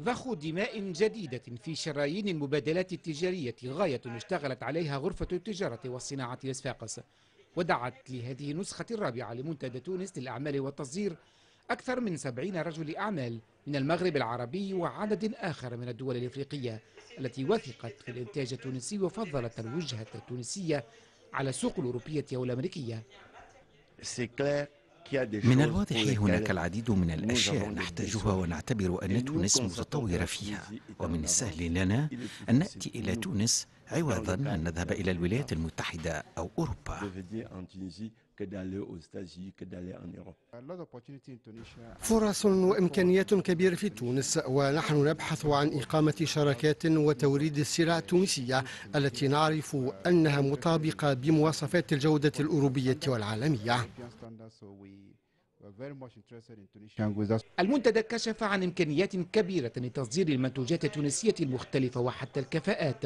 ضخ دماء جديدة في شرايين المبادلات التجارية غاية اشتغلت عليها غرفة التجارة والصناعة لصفاقس ودعت لهذه النسخة الرابعة لمنتدى تونس للأعمال والتصدير أكثر من سبعين رجل أعمال من المغرب العربي وعدد آخر من الدول الإفريقية التي وثقت في الإنتاج التونسي وفضلت الوجهة التونسية على السوق الأوروبية والأمريكية من الواضح هناك العديد من الأشياء نحتاجها ونعتبر أن تونس متطورة فيها ومن السهل لنا أن نأتي إلى تونس عوضا أن نذهب إلى الولايات المتحدة أو أوروبا فرص وإمكانيات كبيرة في تونس ونحن نبحث عن إقامة شراكات وتوريد السلع التونسية التي نعرف أنها مطابقة بمواصفات الجودة الأوروبية والعالمية المنتدى كشف عن إمكانيات كبيرة لتصدير المنتوجات التونسية المختلفة وحتى الكفاءات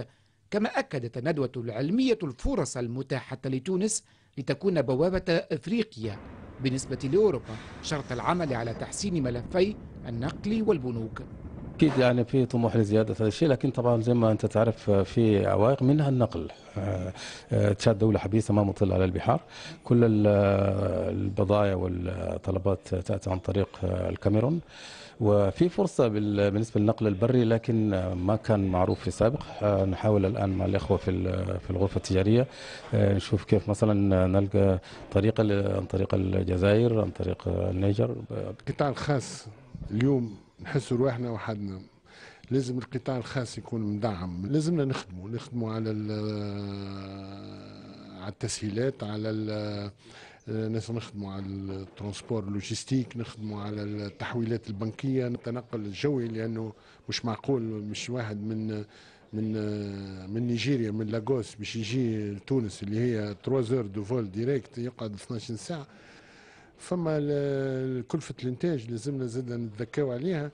كما أكدت الندوة العلمية الفرص المتاحة لتونس لتكون بوابة أفريقيا بالنسبة لأوروبا شرط العمل على تحسين ملفي النقل والبنوك اكيد يعني في طموح لزياده هذا الشيء لكن طبعا زي ما انت تعرف آه، في عوائق منها النقل آه، آه، تشاد دوله حبيسه ما مطل على البحار كل البضائع والطلبات تاتي عن طريق الكاميرون وفي فرصة بالنسبة للنقل البري لكن ما كان معروف في السابق نحاول الآن مع الإخوة في في الغرفة التجارية نشوف كيف مثلا نلقى طريقة عن طريق الجزائر عن طريق النيجر القطاع الخاص اليوم نحسوا رواحنا وحدنا لازم القطاع الخاص يكون مدعم لازمنا نخدموا نخدموا على على التسهيلات على الناس نخدموا على الترونسبور لوجيستيك نخدموا على التحويلات البنكيه التنقل الجوي لانه مش معقول مش واحد من من من نيجيريا من لاغوس باش يجي لتونس اللي هي 3 اور دو فول ديريكت يقعد 12 ساعه فما كلفة الانتاج لازمنا زادة نتذكاو عليها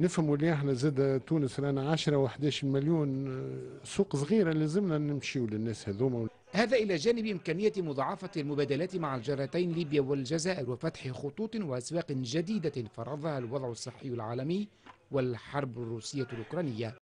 نفهموا اللي احنا زادة تونس رانا 10 و11 مليون آه، سوق صغيره لازمنا نمشيو للناس هذوما هذا إلى جانب إمكانية مضاعفة المبادلات مع الجارتين ليبيا والجزائر وفتح خطوط وأسواق جديدة فرضها الوضع الصحي العالمي والحرب الروسية الأوكرانية